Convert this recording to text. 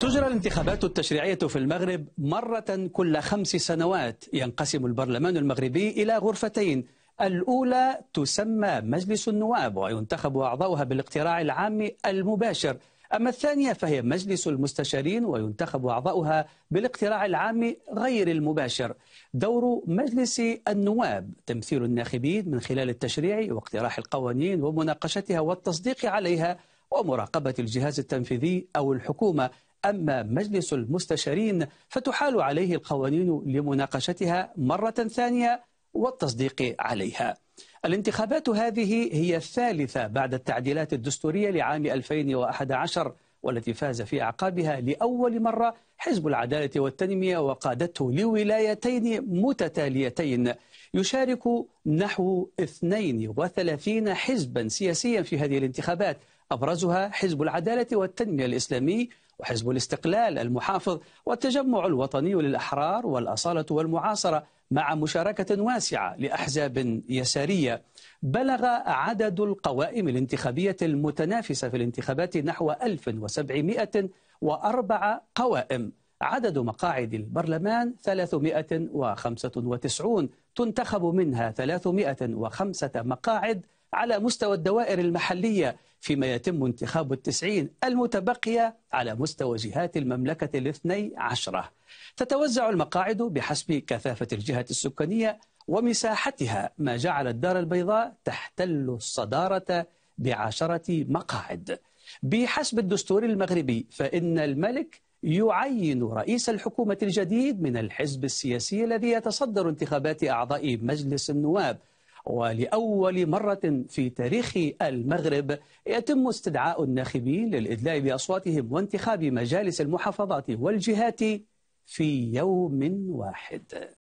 تجرى الانتخابات التشريعية في المغرب مرة كل خمس سنوات ينقسم البرلمان المغربي إلى غرفتين الأولى تسمى مجلس النواب وينتخب أعضاؤها بالاقتراع العام المباشر أما الثانية فهي مجلس المستشارين وينتخب أعضاؤها بالاقتراع العام غير المباشر دور مجلس النواب تمثيل الناخبين من خلال التشريع واقتراح القوانين ومناقشتها والتصديق عليها ومراقبة الجهاز التنفيذي أو الحكومة أما مجلس المستشارين فتحال عليه القوانين لمناقشتها مرة ثانية والتصديق عليها الانتخابات هذه هي الثالثة بعد التعديلات الدستورية لعام 2011 والتي فاز في أعقابها لأول مرة حزب العدالة والتنمية وقادته لولايتين متتاليتين يشارك نحو 32 حزبا سياسيا في هذه الانتخابات أبرزها حزب العدالة والتنمية الإسلامي وحزب الاستقلال المحافظ والتجمع الوطني للأحرار والأصالة والمعاصرة مع مشاركة واسعة لأحزاب يسارية بلغ عدد القوائم الانتخابية المتنافسة في الانتخابات نحو 1704 قوائم عدد مقاعد البرلمان 395 تنتخب منها 305 مقاعد على مستوى الدوائر المحلية فيما يتم انتخاب التسعين المتبقية على مستوى جهات المملكة الاثني عشرة تتوزع المقاعد بحسب كثافة الجهة السكانية ومساحتها ما جعل الدار البيضاء تحتل الصدارة بعشرة مقاعد بحسب الدستور المغربي فإن الملك يعين رئيس الحكومة الجديد من الحزب السياسي الذي يتصدر انتخابات أعضاء مجلس النواب ولأول مرة في تاريخ المغرب يتم استدعاء الناخبين للإدلاء بأصواتهم وانتخاب مجالس المحافظات والجهات في يوم واحد